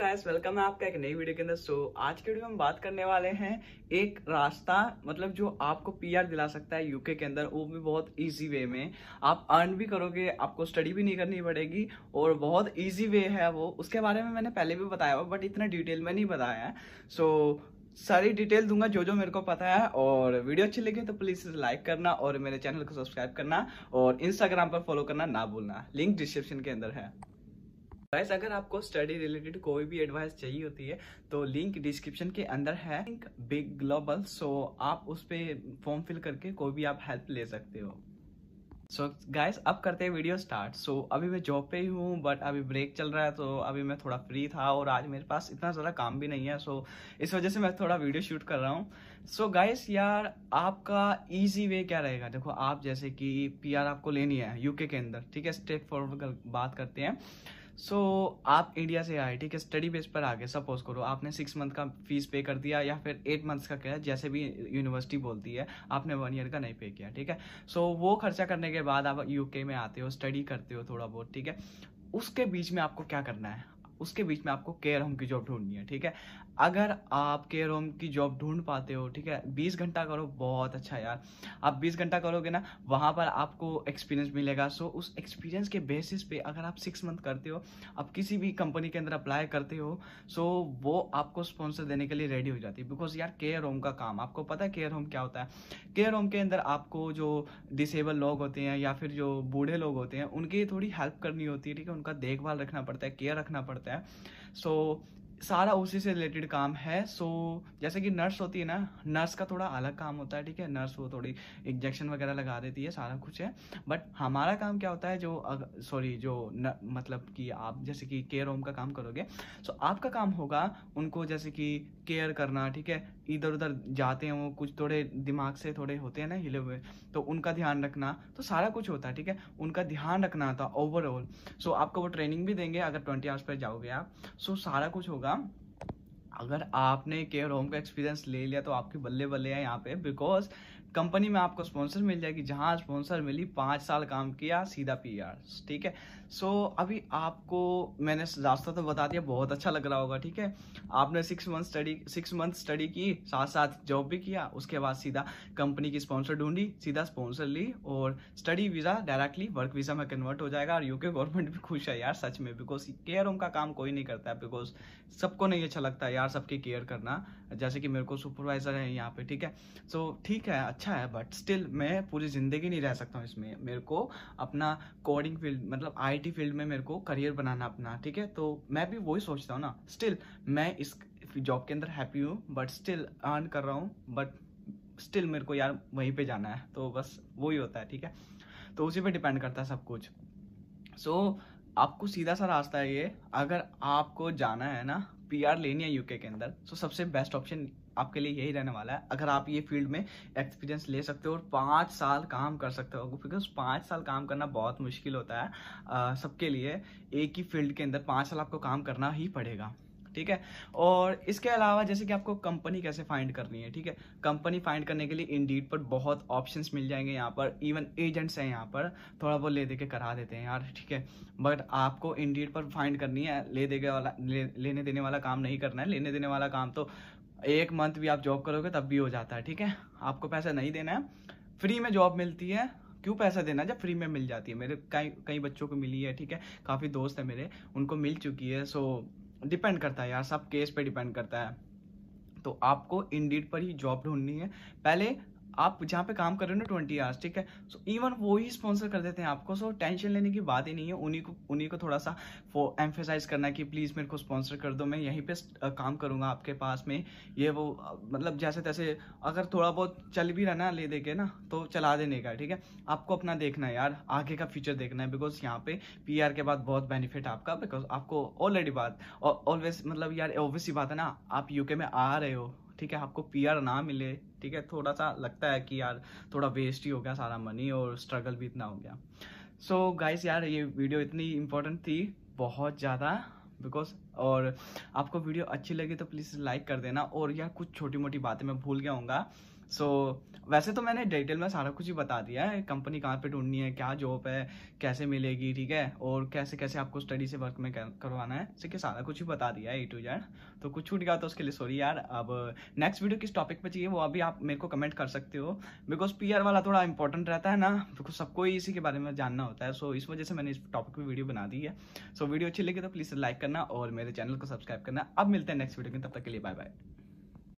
Guys welcome है आपका एक नई वीडियो के अंदर सो आज के वीडियो में हम बात करने वाले हैं एक रास्ता मतलब जो आपको पीआर दिला सकता है यूके के अंदर वो भी बहुत इजी वे में आप अर्न भी करोगे आपको स्टडी भी नहीं करनी पड़ेगी और बहुत इजी वे है वो उसके बारे में मैंने पहले भी बताया हुआ बट इतना डिटेल में नहीं बताया सो so, सारी डिटेल दूंगा जो जो मेरे को पता है और वीडियो अच्छी लगी तो प्लीज लाइक करना और मेरे चैनल को सब्सक्राइब करना और इंस्टाग्राम पर फॉलो करना ना भूलना लिंक डिस्क्रिप्शन के अंदर है गाइस अगर आपको स्टडी रिलेटेड कोई भी एडवाइस चाहिए होती है तो लिंक डिस्क्रिप्शन के अंदर है लिंक बिग ग्लोबल सो आप उस पर फॉर्म फिल करके कोई भी आप हेल्प ले सकते हो सो so, गाइस अब करते हैं वीडियो स्टार्ट सो so, अभी मैं जॉब पे ही हूँ बट अभी ब्रेक चल रहा है तो अभी मैं थोड़ा फ्री था और आज मेरे पास इतना ज़्यादा काम भी नहीं है सो so, इस वजह से मैं थोड़ा वीडियो शूट कर रहा हूँ सो so, गाइस यार आपका इजी वे क्या रहेगा देखो आप जैसे कि पीआर आपको लेनी है यूके के अंदर ठीक है स्ट्रेट फॉरवर्ड बात करते हैं सो so, आप इंडिया से आए ठीक है स्टडी बेस पर आ गए सपोज करो आपने सिक्स मंथ का फीस पे कर दिया या फिर एट मंथ्स का किया जैसे भी यूनिवर्सिटी बोलती है आपने वन ईयर का नहीं पे किया ठीक है सो so, वो खर्चा करने के बाद आप यूके में आते हो स्टडी करते हो थोड़ा बहुत ठीक है उसके बीच में आपको क्या करना है उसके बीच में आपको केयर होम की जॉब ढूंढनी है ठीक है अगर आप केयर होम की जॉब ढूंढ पाते हो ठीक है बीस घंटा करो बहुत अच्छा यार आप बीस घंटा करोगे ना वहाँ पर आपको एक्सपीरियंस मिलेगा सो उस एक्सपीरियंस के बेसिस पे अगर आप सिक्स मंथ करते हो आप किसी भी कंपनी के अंदर अप्लाई करते हो सो वो आपको स्पॉन्सर देने के लिए रेडी हो जाती है बिकॉज यार केयर होम का काम आपको पता है केयर होम क्या होता है केयर होम के अंदर आपको जो डिसेबल लोग होते हैं या फिर जो बूढ़े लोग होते हैं उनकी थोड़ी हेल्प करनी होती है ठीक है उनका देखभाल रखना पड़ता है केयर रखना पड़ता है there so सारा उसी से रिलेटेड काम है सो so, जैसे कि नर्स होती है ना नर्स का थोड़ा अलग काम होता है ठीक है नर्स वो थोड़ी इंजेक्शन वगैरह लगा देती है सारा कुछ है बट हमारा काम क्या होता है जो सॉरी जो न, मतलब कि आप जैसे कि केयर होम का काम करोगे सो so, आपका काम होगा उनको जैसे कि केयर करना ठीक है इधर उधर जाते हैं वो कुछ थोड़े दिमाग से थोड़े होते हैं ना हिले हुए तो उनका ध्यान रखना तो सारा कुछ होता है ठीक है उनका ध्यान रखना था ओवरऑल सो so, आपको वो ट्रेनिंग भी देंगे अगर ट्वेंटी आवर्स पर जाओगे आप सो so, सारा कुछ होगा tá? अगर आपने केयर होम का एक्सपीरियंस ले लिया तो आपके बल्ले बल्ले हैं यहाँ पे बिकॉज कंपनी में आपको स्पॉन्सर मिल जाएगी जहाँ स्पॉन्सर मिली पाँच साल काम किया सीधा पी ठीक है सो so, अभी आपको मैंने रास्ता तो बता दिया बहुत अच्छा लग रहा होगा ठीक है आपने six month study six month study की साथ साथ जॉब भी किया उसके बाद सीधा कंपनी की स्पॉन्सर ढूंढी सीधा स्पॉन्सर ली और study visa directly work visa में कन्वर्ट हो जाएगा और यूके गवर्नमेंट भी खुश है यार सच में बिकॉज केयर होम का काम कोई नहीं करता है बिकॉज सबको नहीं अच्छा लगता यार यार सबकी केयर करना जैसे कि मेरे को सुपरवाइजर है यहाँ पे ठीक है सो so, ठीक है अच्छा है बट स्टिल मैं पूरी ज़िंदगी नहीं रह सकता हूँ इसमें मेरे को अपना कोडिंग फील्ड मतलब आईटी फील्ड में मेरे को करियर बनाना अपना ठीक है तो मैं भी वही सोचता हूँ ना स्टिल मैं इस जॉब के अंदर हैप्पी हूँ बट स्टिल अर्न कर रहा हूँ बट स्टिल मेरे को यार वहीं पे जाना है तो बस वही होता है ठीक है तो उसी पे डिपेंड करता है सब कुछ सो so, आपको सीधा सा रास्ता है ये अगर आपको जाना है ना आर लेनी है यूके के अंदर सो सबसे बेस्ट ऑप्शन आपके लिए यही रहने वाला है अगर आप ये फील्ड में एक्सपीरियंस ले सकते हो और पाँच साल काम कर सकते हो बिकॉज पाँच साल काम करना बहुत मुश्किल होता है सबके लिए एक ही फील्ड के अंदर पाँच साल आपको काम करना ही पड़ेगा ठीक है और इसके अलावा जैसे कि आपको कंपनी कैसे फाइंड करनी है ठीक है कंपनी फाइंड करने के लिए इंडीड पर बहुत ऑप्शंस मिल जाएंगे यहाँ पर इवन एजेंट्स हैं यहाँ पर थोड़ा बहुत ले दे के करा देते हैं यार ठीक है बट आपको इंडीड पर फाइंड करनी है ले देने वाला ले, लेने देने वाला काम नहीं करना है लेने देने वाला काम तो एक मंथ भी आप जॉब करोगे तब भी हो जाता है ठीक है आपको पैसा नहीं देना है फ्री में जॉब मिलती है क्यों पैसा देना जब फ्री में मिल जाती है मेरे कई कई बच्चों को मिली है ठीक है काफ़ी दोस्त है मेरे उनको मिल चुकी है सो डिपेंड करता है यार सब केस पे डिपेंड करता है तो आपको इंडीड पर ही जॉब ढूंढनी है पहले आप जहाँ पे काम कर रहे हो ना ट्वेंटी आवर्स ठीक है सो इवन वो ही स्पॉन्सर कर देते हैं आपको सो टेंशन लेने की बात ही नहीं है उन्हीं को उन्हीं को थोड़ा सा वो एम्फेसाइज करना है कि प्लीज़ मेरे को स्पॉन्सर कर दो मैं यहीं पे काम करूँगा आपके पास में ये वो मतलब जैसे तैसे अगर थोड़ा बहुत चल भी रहा ना ले दे के ना तो चला देने का ठीक है आपको अपना देखना है यार आगे का फ्यूचर देखना है बिकॉज यहाँ पे पी के बाद बहुत बेनिफिट आपका बिकॉज आपको ऑलरेडी बात ऑलवेज मतलब यार ऑब्वियसली बात है ना आप यूके में आ रहे हो ठीक है आपको पीआर ना मिले ठीक है थोड़ा सा लगता है कि यार थोड़ा वेस्ट ही हो गया सारा मनी और स्ट्रगल भी इतना हो गया सो so, गाइस यार ये वीडियो इतनी इम्पोर्टेंट थी बहुत ज़्यादा बिकॉज और आपको वीडियो अच्छी लगी तो प्लीज़ लाइक कर देना और यार कुछ छोटी मोटी बातें मैं भूल गया हूँगा सो so, वैसे तो मैंने डिटेल में सारा कुछ ही बता दिया है कंपनी कहाँ पे ढूंढनी है क्या जॉब है कैसे मिलेगी ठीक है और कैसे कैसे आपको स्टडी से वर्क में करवाना है ठीक है सारा कुछ ही बता दिया है ए टू जेड तो कुछ छूट गया तो उसके लिए सॉरी यार अब नेक्स्ट वीडियो किस टॉपिक पे चाहिए वो अभी आप मेरे को कमेंट कर सकते हो बिकॉज पी वाला थोड़ा इंपॉर्टेंट रहता है ना बिकॉज सबको ही इसी के बारे में जानना होता है सो so, इस वजह से मैंने इस टॉपिक पर वीडियो बना दी है सो so, वीडियो अच्छी लगी तो प्लीज़ लाइक करना और मेरे मेरे चैनल को सब्सक्राइब करना अब मिलते हैं नेक्स्ट वीडियो में तब तक के लिए बाय बाय